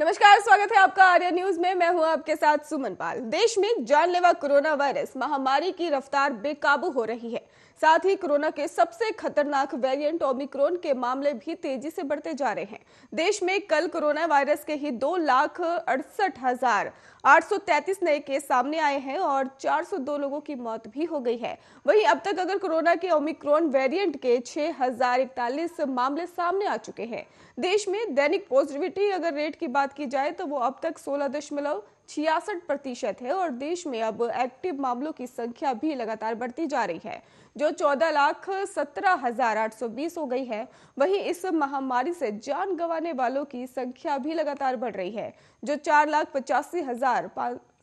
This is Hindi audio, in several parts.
नमस्कार स्वागत है आपका आर्य न्यूज में मैं हूं आपके साथ सुमन पाल देश में जानलेवा कोरोना वायरस महामारी की रफ्तार बेकाबू हो रही है साथ ही कोरोना के सबसे खतरनाक वेरिएंट ओमिक्रोन के मामले भी तेजी से बढ़ते जा रहे हैं देश में कल कोरोना वायरस के ही दो लाख अड़सठ हजार आठ सौ तैतीस नए केस सामने आए हैं और दो लोगों की मौत भी हो गई है वहीं अब तक अगर कोरोना के ओमिक्रोन वेरिएंट के छह हजार इकतालीस मामले सामने आ चुके हैं देश में दैनिक पॉजिटिविटी अगर रेट की बात की जाए तो वो अब तक सोलह दशमलव छियासठ प्रतिशत है और देश में अब एक्टिव मामलों की संख्या भी लगातार बढ़ती जा रही है जो चौदह लाख सत्रह हजार आठ सौ बीस हो गई है वहीं इस महामारी से जान गंवाने वालों की संख्या भी लगातार बढ़ रही है जो चार लाख पचासी हजार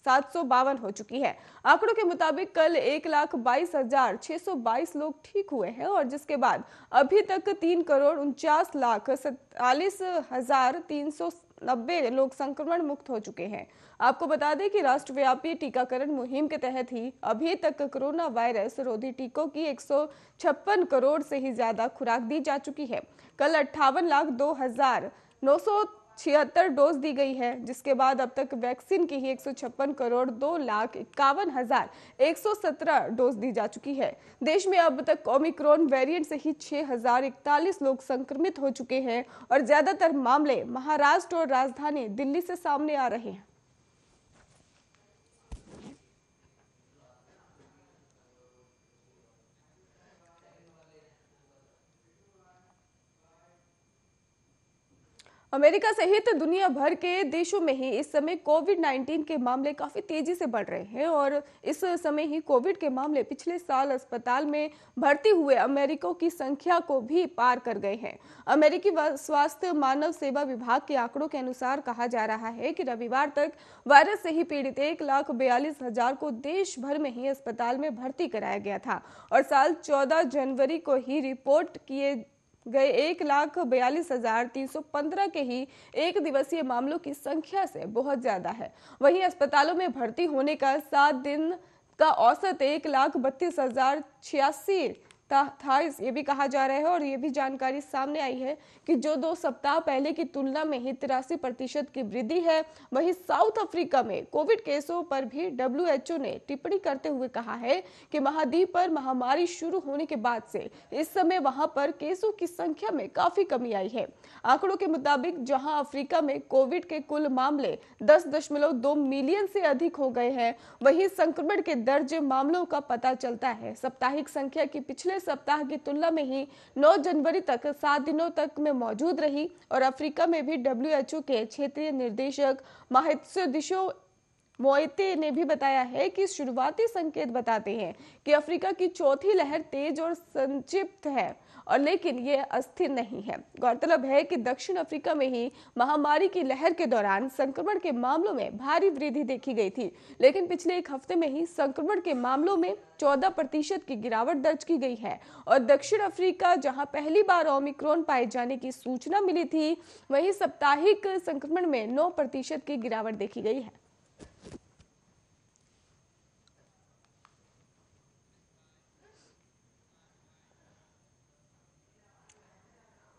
सात हो चुकी है आंकड़ों के मुताबिक कल एक लाख बाईस हजार छह सौ बाईस लोग ठीक हुए हैं और जिसके बाद अभी तक तीन करोड़ उनचास लाख सैतालीस हजार तीन सौ नब्बे लोग संक्रमण मुक्त हो चुके हैं आपको बता दें कि राष्ट्रव्यापी टीकाकरण मुहिम के तहत ही अभी तक कोरोना वायरस रोधी टीकों की एक करोड़ से ही ज्यादा खुराक दी जा चुकी है कल अट्ठावन लाख दो हजार नौ सौ छिहत्तर डोज दी गई है जिसके बाद अब तक वैक्सीन की ही एक करोड़ दो लाख इक्यावन हजार एक डोज दी जा चुकी है देश में अब तक ओमिक्रॉन वेरिएंट से ही छह लोग संक्रमित हो चुके हैं और ज्यादातर मामले महाराष्ट्र और राजधानी दिल्ली से सामने आ रहे हैं अमेरिका सहित दुनिया भर के देशों में ही इस समय कोविड 19 के मामले काफ़ी तेज़ी से बढ़ रहे हैं और इस समय ही कोविड के मामले पिछले साल अस्पताल में भर्ती हुए अमेरिकों की संख्या को भी पार कर गए हैं अमेरिकी स्वास्थ्य मानव सेवा विभाग के आंकड़ों के अनुसार कहा जा रहा है कि रविवार तक वायरस से ही पीड़ित एक लाख बयालीस हजार को देश भर में ही अस्पताल में भर्ती कराया गया था और साल चौदह जनवरी को ही रिपोर्ट किए गए एक लाख बयालीस हजार तीन सौ पंद्रह के ही एक दिवसीय मामलों की संख्या से बहुत ज्यादा है वहीं अस्पतालों में भर्ती होने का सात दिन का औसत एक लाख बत्तीस हजार छियासी था ये भी कहा जा रहा है और ये भी जानकारी सामने आई है कि जो दो सप्ताह पहले की तुलना में ही तिरासी प्रतिशत की वृद्धि है वहीं साउथ अफ्रीका में कोविड केसों पर भी डब्ल्यू ने टिप्पणी करते हुए कहा है कि महाद्वीप पर महामारी शुरू होने के बाद से इस समय वहां पर केसों की संख्या में काफी कमी आई है आंकड़ों के मुताबिक जहाँ अफ्रीका में कोविड के कुल मामले दस दशमलव दो मिलियन से अधिक हो गए हैं वही संक्रमण के दर्ज मामलों का पता चलता है साप्ताहिक संख्या की पिछले सप्ताह की तुलना में ही 9 जनवरी तक सात दिनों तक में मौजूद रही और अफ्रीका में भी डब्ल्यू के क्षेत्रीय निर्देशक माहित्सो मोइते ने भी बताया है कि शुरुआती संकेत बताते हैं कि अफ्रीका की चौथी लहर तेज और संक्षिप्त है और लेकिन ये अस्थिर नहीं है गौरतलब है कि दक्षिण अफ्रीका में ही महामारी की लहर के दौरान संक्रमण के मामलों में भारी वृद्धि देखी गई थी लेकिन पिछले एक हफ्ते में ही संक्रमण के मामलों में 14 प्रतिशत की गिरावट दर्ज की गई है और दक्षिण अफ्रीका जहां पहली बार ओमिक्रॉन पाए जाने की सूचना मिली थी वहीं साप्ताहिक संक्रमण में 9 प्रतिशत की गिरावट देखी गई है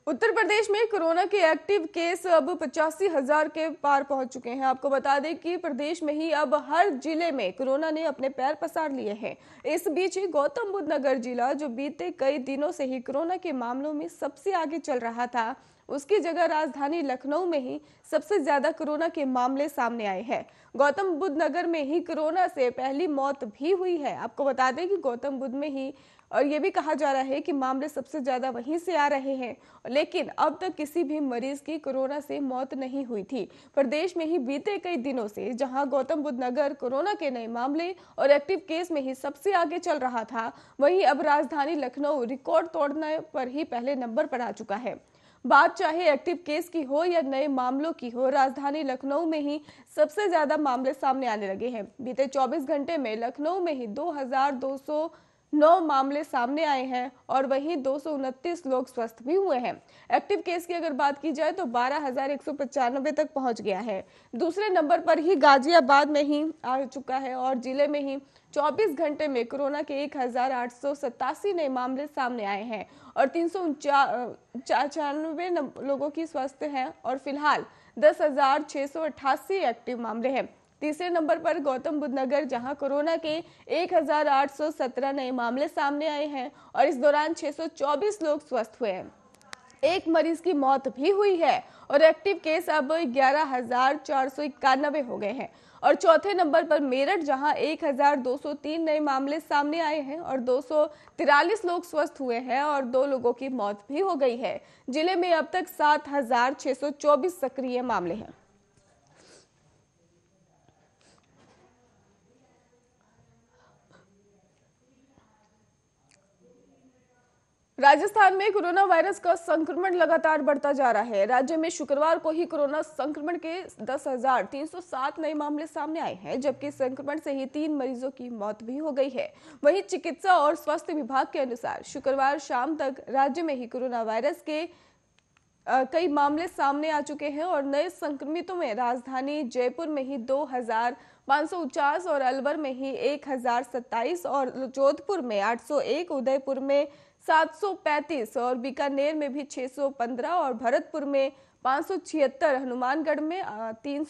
उत्तर प्रदेश में कोरोना के एक्टिव केस अब पचासी हजार के पार पहुंच चुके हैं आपको बता दें कि प्रदेश में ही अब हर जिले में कोरोना ने अपने पैर पसार लिए हैं इस बीच ही गौतम बुद्ध नगर जिला जो बीते कई दिनों से ही कोरोना के मामलों में सबसे आगे चल रहा था उसकी जगह राजधानी लखनऊ में ही सबसे ज्यादा कोरोना के मामले सामने आए हैं गौतम बुद्ध नगर में ही कोरोना से पहली मौत भी हुई है आपको बता दें कि गौतम बुद्ध में ही और ये भी कहा जा रहा है कि मामले सबसे ज़्यादा वहीं से आ रहे हैं लेकिन अब तक किसी भी मरीज की कोरोना से मौत नहीं हुई थी प्रदेश में ही बीते कई दिनों से जहां गौतम बुद्ध नगर कोरोना के नए मामले और एक्टिव केस में ही सबसे आगे चल रहा था वहीं अब राजधानी लखनऊ रिकॉर्ड तोड़ने पर ही पहले नंबर पर आ चुका है बात चाहे एक्टिव केस की हो या नए मामलों की हो राजधानी लखनऊ में ही सबसे ज्यादा मामले सामने आने लगे हैं बीते 24 घंटे में लखनऊ में ही 2,200 नौ मामले सामने आए हैं और वहीं दो लोग स्वस्थ भी हुए हैं एक्टिव केस की अगर बात की जाए तो बारह तक पहुंच गया है दूसरे नंबर पर ही गाजियाबाद में ही आ चुका है और जिले में ही 24 घंटे में कोरोना के एक नए मामले सामने आए हैं और तीन सौ लोगों की स्वस्थ हैं और फिलहाल दस एक्टिव मामले हैं तीसरे नंबर पर गौतम बुद्ध नगर जहां कोरोना के 1817 नए मामले सामने आए हैं और इस दौरान 624 लोग स्वस्थ हुए हैं एक मरीज की मौत भी हुई है और एक्टिव केस अब ग्यारह हजार चार सौ इक्यानबे हो गए हैं और चौथे नंबर पर मेरठ जहां 1,203 नए मामले सामने आए हैं और दो लोग स्वस्थ हुए हैं और दो लोगों की मौत भी हो गई है जिले में अब तक 7,624 सक्रिय मामले हैं राजस्थान में कोरोना वायरस का संक्रमण लगातार बढ़ता जा रहा है राज्य में शुक्रवार को ही कोरोना संक्रमण के 10,307 नए मामले सामने आए हैं जबकि संक्रमण से ही तीन मरीजों की मौत भी हो गई है वहीं चिकित्सा और स्वास्थ्य विभाग के अनुसार शुक्रवार शाम तक राज्य में ही कोरोना वायरस के कई मामले सामने आ चुके हैं और नए संक्रमितों में राजधानी जयपुर में ही दो हजार और अलवर में ही एक और जोधपुर में आठ उदयपुर में 735 और बीकानेर में भी 615 और भरतपुर में पाँच हनुमानगढ़ में तीन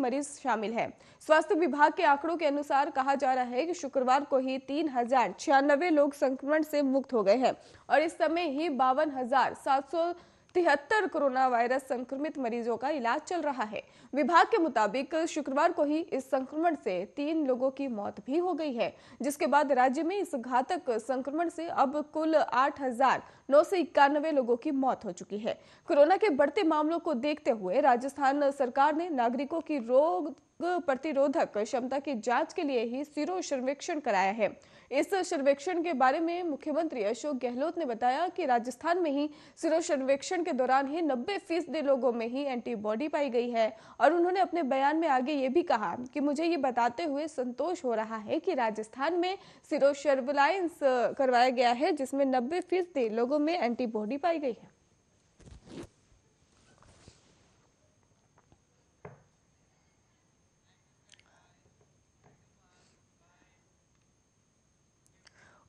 मरीज शामिल हैं स्वास्थ्य विभाग के आंकड़ों के अनुसार कहा जा रहा है कि शुक्रवार को ही तीन हजार लोग संक्रमण से मुक्त हो गए हैं और इस समय ही बावन हजार सात सौ तिहत्तर कोरोना वायरस संक्रमित मरीजों का इलाज चल रहा है विभाग के मुताबिक शुक्रवार को ही इस संक्रमण से तीन लोगों की मौत भी हो गई है जिसके बाद राज्य में इस घातक संक्रमण से अब कुल आठ हजार नौ सौ इक्यानवे लोगों की मौत हो चुकी है कोरोना के बढ़ते मामलों को देखते हुए राजस्थान सरकार ने नागरिकों की रोग प्रतिरोधक क्षमता की जांच के लिए ही सीरो सर्वेक्षण कराया है इस सर्वेक्षण के बारे में मुख्यमंत्री अशोक गहलोत ने बताया कि राजस्थान में ही सिरो सर्वेक्षण के दौरान ही नब्बे फीसदी लोगों में ही एंटीबॉडी पाई गई है और उन्होंने अपने बयान में आगे ये भी कहा कि मुझे ये बताते हुए संतोष हो रहा है कि राजस्थान में सिरो सर्विलायंस करवाया गया है जिसमें नब्बे फीसदी लोगों में एंटीबॉडी पाई गई है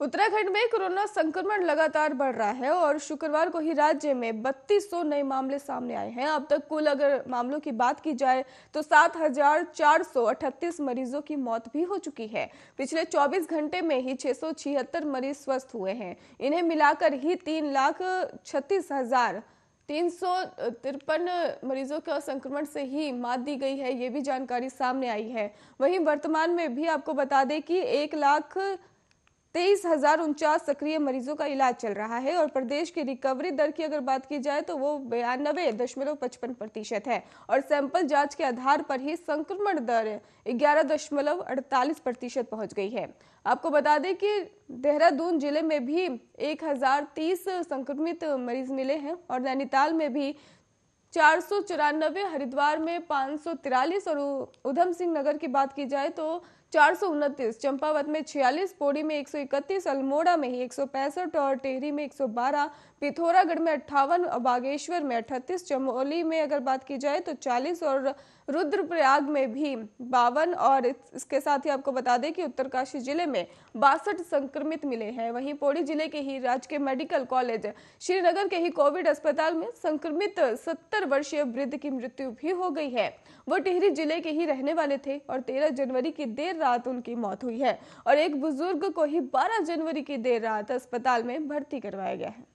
उत्तराखंड में कोरोना संक्रमण लगातार बढ़ रहा है और शुक्रवार को ही राज्य में 3200 नए मामले सामने आए हैं अब तक कुल अगर मामलों की बात की जाए तो 7,438 मरीजों की मौत भी हो चुकी है पिछले 24 घंटे में ही छह मरीज स्वस्थ हुए हैं इन्हें मिलाकर ही तीन लाख छत्तीस हजार तीन सौ तिरपन मरीजों का संक्रमण से ही मात दी गई है ये भी जानकारी सामने आई है वहीं वर्तमान में भी आपको बता दें कि एक लाख तेईस हजार उनचास सक्रिय मरीजों का इलाज चल रहा है और प्रदेश की रिकवरी दर की अगर बात की जाए तो वो बयानबे दशमलव पचपन प्रतिशत है और सैंपल जांच के आधार पर ही संक्रमण दर ग्यारह दशमलव अड़तालीस प्रतिशत पहुंच गई है आपको बता दें कि देहरादून जिले में भी एक हजार तीस संक्रमित मरीज मिले हैं और नैनीताल में भी चार सौ चौरानबे हरिद्वार में पाँच सौ तिरालीस और उधम सिंह नगर की बात की जाए तो चार सौ उनतीस चंपावत में छियालीस पौड़ी में एक सौ इकतीस अल्मोड़ा में ही एक सौ पैंसठ और टेहरी में एक सौ बारह पिथौरागढ़ में अट्ठावन बागेश्वर में अठतीस चमोली में अगर बात की जाए तो चालीस और रुद्रप्रयाग में भी बावन और इसके साथ ही आपको बता दें कि उत्तरकाशी जिले में बासठ संक्रमित मिले हैं वहीं पौड़ी जिले के ही राजकीय मेडिकल कॉलेज श्रीनगर के ही कोविड अस्पताल में संक्रमित सत्तर वर्षीय वृद्ध की मृत्यु भी हो गई है वो टिहरी जिले के ही रहने वाले थे और तेरह जनवरी की देर रात उनकी मौत हुई है और एक बुजुर्ग को ही बारह जनवरी की देर रात अस्पताल में भर्ती करवाया गया है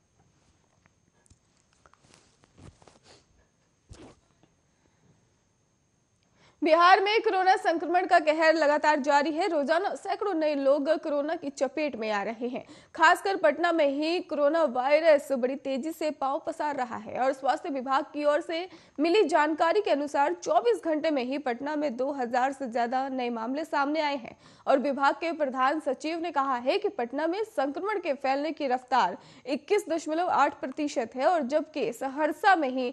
बिहार में कोरोना संक्रमण का कहर लगातार जारी है रोजाना सैकड़ों नए लोग कोरोना की चपेट में आ रहे हैं खासकर पटना में ही कोरोना वायरस बड़ी तेजी से पांव पसार रहा है और स्वास्थ्य विभाग की ओर से मिली जानकारी के अनुसार 24 घंटे में ही पटना में 2000 से ज्यादा नए मामले सामने आए हैं और विभाग के प्रधान सचिव ने कहा है की पटना में संक्रमण के फैलने की रफ्तार इक्कीस है और जबकि सहरसा में ही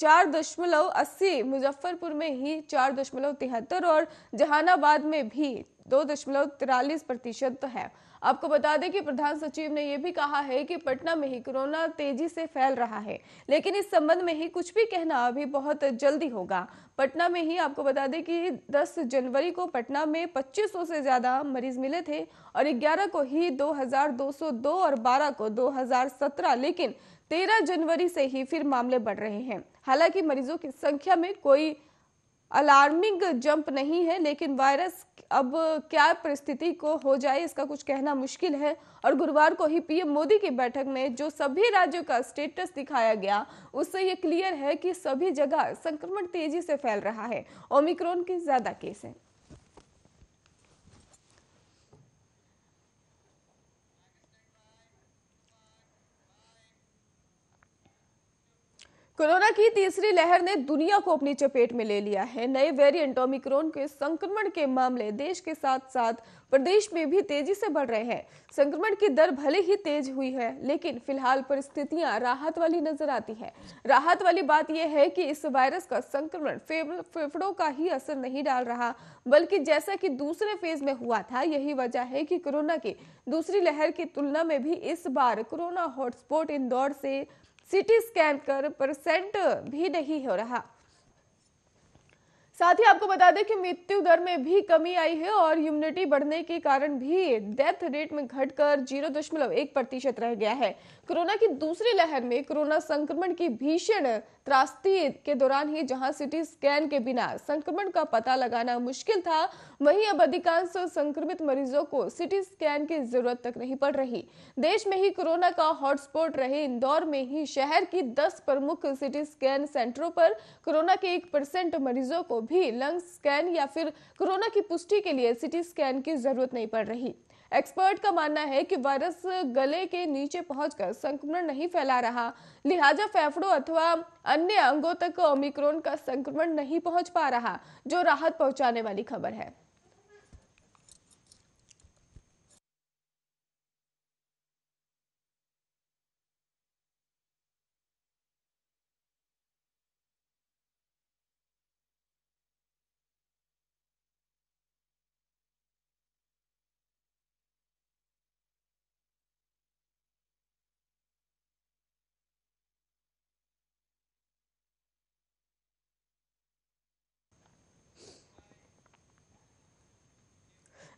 चार दशमलव अस्सी मुजफ्फरपुर में ही चार दशमलव तिहत्तर और जहानाबाद में भी दो दशमलव तिरालीस प्रतिशत है आपको बता दें कि प्रधान सचिव ने यह भी कहा है कि पटना में ही कोरोना तेजी से फैल रहा है लेकिन इस संबंध में ही कुछ भी कहना अभी बहुत जल्दी होगा पटना में ही आपको बता दें कि 10 जनवरी को पटना में 2500 से ज़्यादा मरीज मिले थे और 11 को ही 2202 और 12 को 2017 लेकिन 13 जनवरी से ही फिर मामले बढ़ रहे हैं हालांकि मरीजों की संख्या में कोई अलार्मिंग जंप नहीं है लेकिन वायरस अब क्या परिस्थिति को हो जाए इसका कुछ कहना मुश्किल है और गुरुवार को ही पीएम मोदी की बैठक में जो सभी राज्यों का स्टेटस दिखाया गया उससे ये क्लियर है कि सभी जगह संक्रमण तेजी से फैल रहा है ओमिक्रॉन के ज़्यादा केस हैं कोरोना की तीसरी लहर ने दुनिया को अपनी चपेट में ले लिया है नए वेरिएंट ओमिक्रोन के संक्रमण के मामले देश के साथ साथ प्रदेश में भी तेजी से बढ़ रहे हैं संक्रमण की दर भले ही तेज हुई है लेकिन फिलहाल परिस्थितियां राहत वाली नजर आती है राहत वाली बात यह है कि इस वायरस का संक्रमण फेफड़ों का ही असर नहीं डाल रहा बल्कि जैसा कि दूसरे फेज में हुआ था यही वजह है कि कोरोना की दूसरी लहर की तुलना में भी इस बार कोरोना हॉटस्पॉट इंदौर से सिटी स्कैन कर परसेंट भी नहीं हो रहा साथ ही आपको बता दें कि मृत्यु दर में भी कमी आई है और इम्यूनिटी बढ़ने के कारण भी डेथ रेट में घटकर जीरो दशमलव एक प्रतिशत रह गया है कोरोना की दूसरी लहर में कोरोना संक्रमण की भीषण त्रासदी के दौरान ही जहां सिटी स्कैन के बिना संक्रमण का पता लगाना मुश्किल था वहीं अब अधिकांश संक्रमित मरीजों को सिटी स्कैन की जरूरत तक नहीं पड़ रही देश में ही कोरोना का हॉटस्पॉट रहे इंदौर में ही शहर की दस प्रमुख सिटी स्कैन सेंटरों पर कोरोना के एक परसेंट मरीजों को भी लंग स्कैन या फिर कोरोना की पुष्टि के लिए सिटी स्कैन की जरूरत नहीं पड़ रही एक्सपर्ट का मानना है कि वायरस गले के नीचे पहुंचकर संक्रमण नहीं फैला रहा लिहाजा फेफड़ों अथवा अन्य अंगों तक ओमिक्रोन का संक्रमण नहीं पहुंच पा रहा जो राहत पहुंचाने वाली खबर है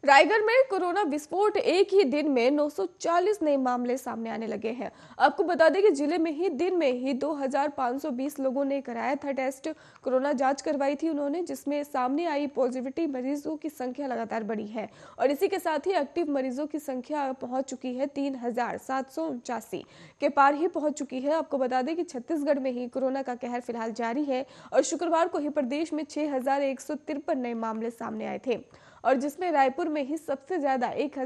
रायगढ़ में कोरोना विस्फोट एक ही दिन में 940 नए मामले सामने आने लगे हैं आपको बता दें कि जिले में ही दिन में ही 2520 लोगों ने कराया था टेस्ट कोरोना जांच करवाई थी उन्होंने जिसमें सामने आई पॉजिटिविटी मरीजों की संख्या लगातार बढ़ी है और इसी के साथ ही एक्टिव मरीजों की संख्या पहुंच चुकी है तीन के पार ही पहुंच चुकी है आपको बता दें कि छत्तीसगढ़ में ही कोरोना का कहर फिलहाल जारी है और शुक्रवार को ही प्रदेश में छह नए मामले सामने आए थे और जिसमें रायपुर में ही सबसे ज्यादा एक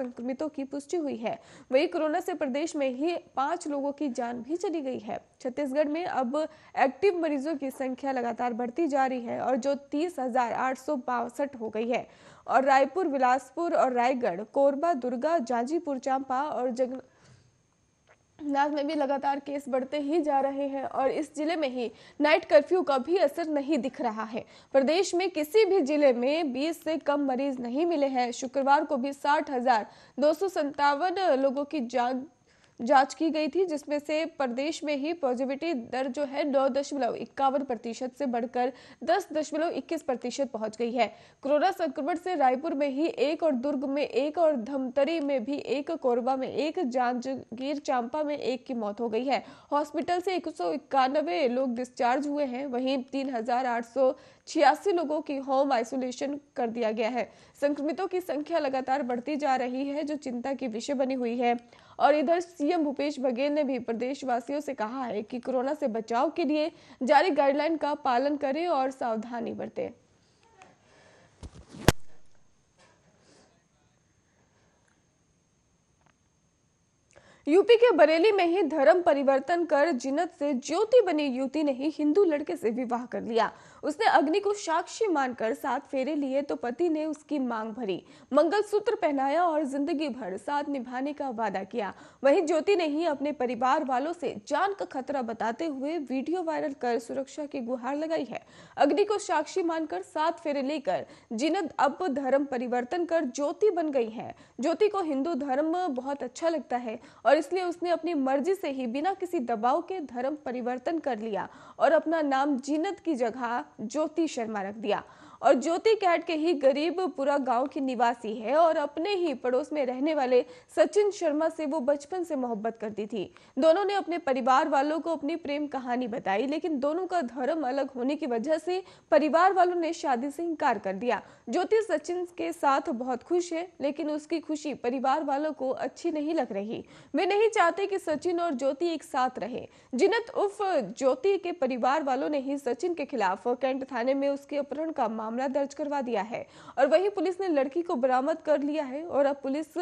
संक्रमितों की पुष्टि हुई है वही कोरोना से प्रदेश में ही पांच लोगों की जान भी चली गई है छत्तीसगढ़ में अब एक्टिव मरीजों की संख्या लगातार बढ़ती जा रही है और जो तीस हो गई है और रायपुर बिलासपुर और रायगढ़ कोरबा दुर्गा जाजीपुर चांपा और जगन नाथ में भी लगातार केस बढ़ते ही जा रहे हैं और इस जिले में ही नाइट कर्फ्यू का भी असर नहीं दिख रहा है प्रदेश में किसी भी जिले में 20 से कम मरीज नहीं मिले हैं शुक्रवार को भी साठ लोगों की जान जांच की गई थी जिसमें से प्रदेश में ही पॉजिटिविटी दर जो है नौ दशमलव इक्यावन प्रतिशत से बढ़कर दस दशमलव इक्कीस प्रतिशत पहुंच गई है कोरोना संक्रमण से रायपुर में ही एक और दुर्ग में एक और धमतरी में भी एक कोरबा में एक जांजगीर चांपा में एक की मौत हो गई है हॉस्पिटल से एक लोग डिस्चार्ज हुए हैं वहीं तीन लोगों की होम आइसोलेशन कर दिया गया है संक्रमितों की संख्या लगातार बढ़ती जा रही है जो चिंता की विषय बनी हुई है और इधर सीएम भूपेश बघेल ने भी प्रदेशवासियों से कहा है कि कोरोना से बचाव के लिए जारी गाइडलाइन का पालन करें और सावधानी बरतें यूपी के बरेली में ही धर्म परिवर्तन कर जिनत से ज्योति बनी युवती ने ही हिंदू लड़के से विवाह कर लिया उसने अग्नि को साक्षी मानकर साथ फेरे लिए तो पति ने उसकी मांग भरी मंगलसूत्र पहनाया और जिंदगी भर साथ निभाने का वादा किया वहीं ज्योति ने ही अपने परिवार वालों से जान का खतरा बताते हुए वीडियो वायरल कर सुरक्षा की गुहार लगाई है अग्नि को साक्षी मानकर सात फेरे लेकर जिनत अब धर्म परिवर्तन कर ज्योति बन गई है ज्योति को हिंदू धर्म बहुत अच्छा लगता है और और इसलिए उसने अपनी मर्जी से ही बिना किसी दबाव के धर्म परिवर्तन कर लिया और अपना नाम जीनत की जगह ज्योति शर्मा रख दिया और ज्योति कैट के ही गरीब पूरा गांव की निवासी है और अपने ही पड़ोस में रहने वाले सचिन शर्मा से वो बचपन से मोहब्बत करती थी दोनों ने अपने परिवार वालों को अपनी प्रेम कहानी बताई लेकिन दोनों का धर्म अलग होने की वजह से परिवार वालों ने शादी से इनकार कर दिया ज्योति सचिन के साथ बहुत खुश है लेकिन उसकी खुशी परिवार वालों को अच्छी नहीं लग रही वे नहीं चाहते कि सचिन और ज्योति एक साथ रहे जिनत उर्फ ज्योति के परिवार वालों ने ही सचिन के खिलाफ कैंट थाने में उसके अपहरण का मामला मामला दर्ज करवा दिया है और वही पुलिस ने लड़की को बरामद कर लिया है और अब पुलिस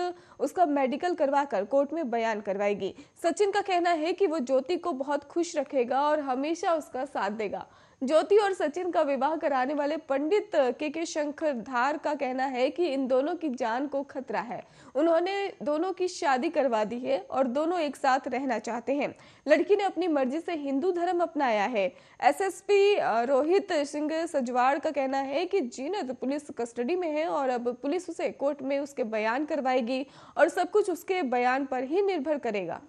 उसका मेडिकल करवा कर कोर्ट में बयान करवाएगी सचिन का कहना है कि वो ज्योति को बहुत खुश रखेगा और हमेशा उसका साथ देगा ज्योति और सचिन का विवाह कराने वाले पंडित के के शंकर धार का कहना है कि इन दोनों की जान को खतरा है उन्होंने दोनों की शादी करवा दी है और दोनों एक साथ रहना चाहते हैं लड़की ने अपनी मर्जी से हिंदू धर्म अपनाया है एसएसपी रोहित सिंह सजवाड़ का कहना है कि जीनत पुलिस कस्टडी में है और अब पुलिस उसे कोर्ट में उसके बयान करवाएगी और सब कुछ उसके बयान पर ही निर्भर करेगा